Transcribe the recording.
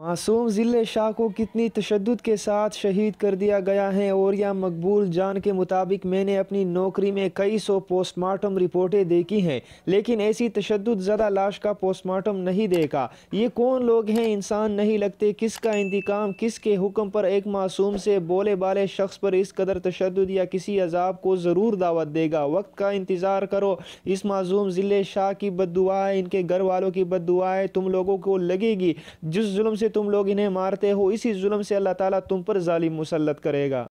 मासूम ज़िले शाह को कितनी तशद के साथ शहीद कर दिया गया है और या मकबूल जान के मुताबिक मैंने अपनी नौकरी में कई सौ पोस्टमार्टम रिपोर्टें देखी हैं लेकिन ऐसी तशद ज़्यादा लाश का पोस्टमार्टम नहीं देखा ये कौन लोग हैं इंसान नहीं लगते किसका इंतकाम किसके हुक्म पर एक मासूम से बोले बाले शख्स पर इस कदर तशद या किसी अजाब को ज़रूर दावत देगा वक्त का इंतज़ार करो इस मासूम ज़िले शाह की बद इनके घर वालों की बद दुआएँ तुम लोगों को लगेगी जिस जुल्म से तुम लोग इन्हें मारते हो इसी जुल्म से अल्लाह ताला तुम पर जालिम मुसलत करेगा